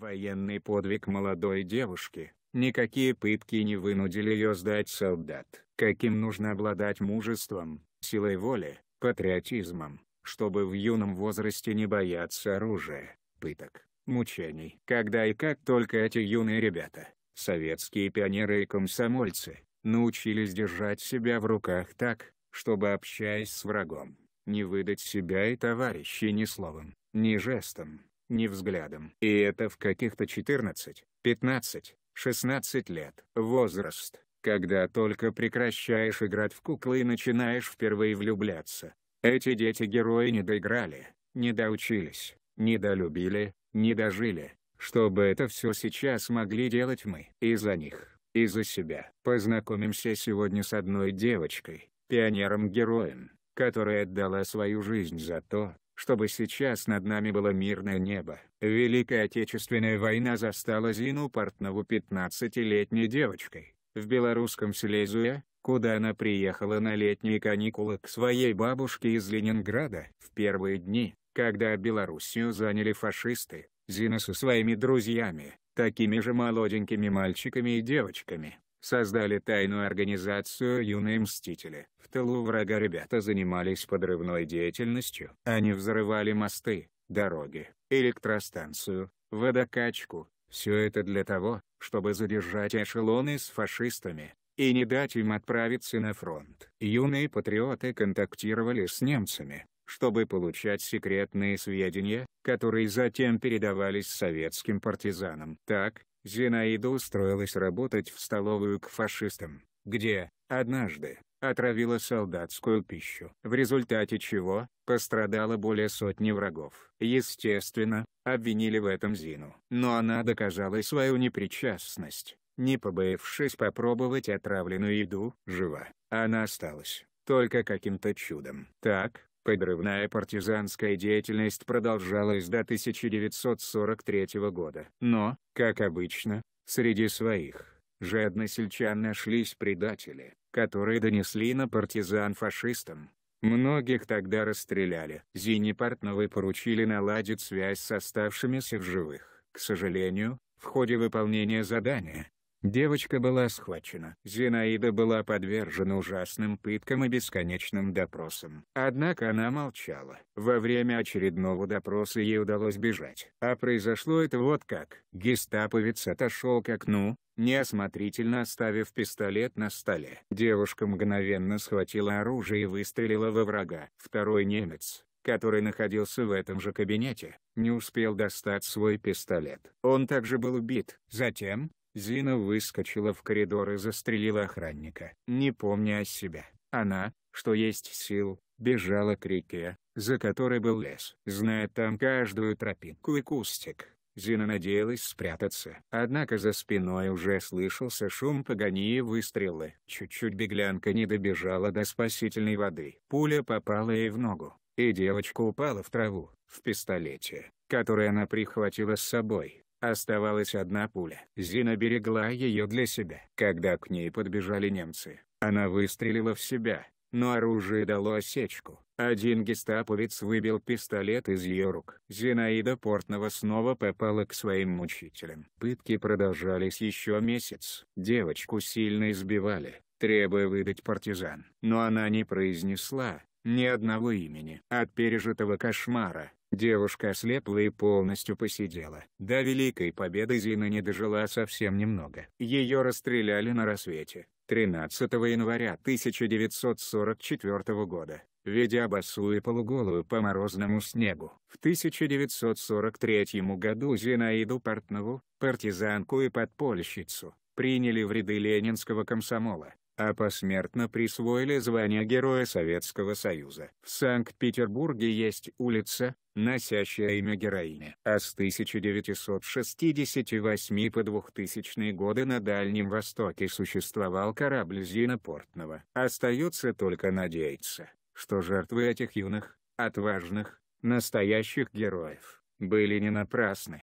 Военный подвиг молодой девушки. Никакие пытки не вынудили ее сдать солдат. Каким нужно обладать мужеством, силой воли, патриотизмом, чтобы в юном возрасте не бояться оружия, пыток, мучений. Когда и как только эти юные ребята, советские пионеры и комсомольцы, научились держать себя в руках так, чтобы, общаясь с врагом, не выдать себя и товарищей ни словом, ни жестом, не взглядом. И это в каких-то 14, 15, 16 лет. Возраст, когда только прекращаешь играть в куклы и начинаешь впервые влюбляться. Эти дети-герои не доиграли, не доучились, не долюбили, не дожили, чтобы это все сейчас могли делать мы. из за них, из за себя. Познакомимся сегодня с одной девочкой, пионером-героем, которая отдала свою жизнь за то, чтобы сейчас над нами было мирное небо. Великая Отечественная война застала Зину Портнову 15-летней девочкой, в белорусском селе куда она приехала на летние каникулы к своей бабушке из Ленинграда. В первые дни, когда Белоруссию заняли фашисты, Зина со своими друзьями, такими же молоденькими мальчиками и девочками, Создали тайную организацию «Юные мстители». В тылу врага ребята занимались подрывной деятельностью. Они взрывали мосты, дороги, электростанцию, водокачку. Все это для того, чтобы задержать эшелоны с фашистами и не дать им отправиться на фронт. Юные патриоты контактировали с немцами, чтобы получать секретные сведения, которые затем передавались советским партизанам. Так, Зинаида устроилась работать в столовую к фашистам, где, однажды, отравила солдатскую пищу, в результате чего, пострадало более сотни врагов. Естественно, обвинили в этом Зину. Но она доказала свою непричастность, не побоявшись попробовать отравленную еду, жива. Она осталась, только каким-то чудом. Так, Подрывная партизанская деятельность продолжалась до 1943 года. Но, как обычно, среди своих, же односельчан нашлись предатели, которые донесли на партизан фашистам. Многих тогда расстреляли. Зенепартновы поручили наладить связь с оставшимися в живых. К сожалению, в ходе выполнения задания, Девочка была схвачена. Зинаида была подвержена ужасным пыткам и бесконечным допросам. Однако она молчала. Во время очередного допроса ей удалось бежать. А произошло это вот как. Гестаповец отошел к окну, неосмотрительно оставив пистолет на столе. Девушка мгновенно схватила оружие и выстрелила во врага. Второй немец, который находился в этом же кабинете, не успел достать свой пистолет. Он также был убит. Затем, Зина выскочила в коридор и застрелила охранника. Не помня о себе, она, что есть сил, бежала к реке, за которой был лес. Зная там каждую тропинку и кустик, Зина надеялась спрятаться. Однако за спиной уже слышался шум погони и выстрелы. Чуть-чуть беглянка не добежала до спасительной воды. Пуля попала ей в ногу, и девочка упала в траву. В пистолете, который она прихватила с собой, Оставалась одна пуля. Зина берегла ее для себя. Когда к ней подбежали немцы, она выстрелила в себя, но оружие дало осечку. Один гестаповец выбил пистолет из ее рук. Зинаида Портнова снова попала к своим мучителям. Пытки продолжались еще месяц. Девочку сильно избивали, требуя выдать партизан. Но она не произнесла ни одного имени. От пережитого кошмара, девушка ослепла и полностью посидела. До Великой Победы Зина не дожила совсем немного. Ее расстреляли на рассвете, 13 января 1944 года ведя босую и полуголую по морозному снегу. В 1943 году Зинаиду Портнову, партизанку и подпольщицу, приняли в ряды ленинского комсомола а посмертно присвоили звание Героя Советского Союза. В Санкт-Петербурге есть улица, носящая имя героини. А с 1968 по 2000 годы на Дальнем Востоке существовал корабль Зинопортного. Остается только надеяться, что жертвы этих юных, отважных, настоящих героев, были не напрасны.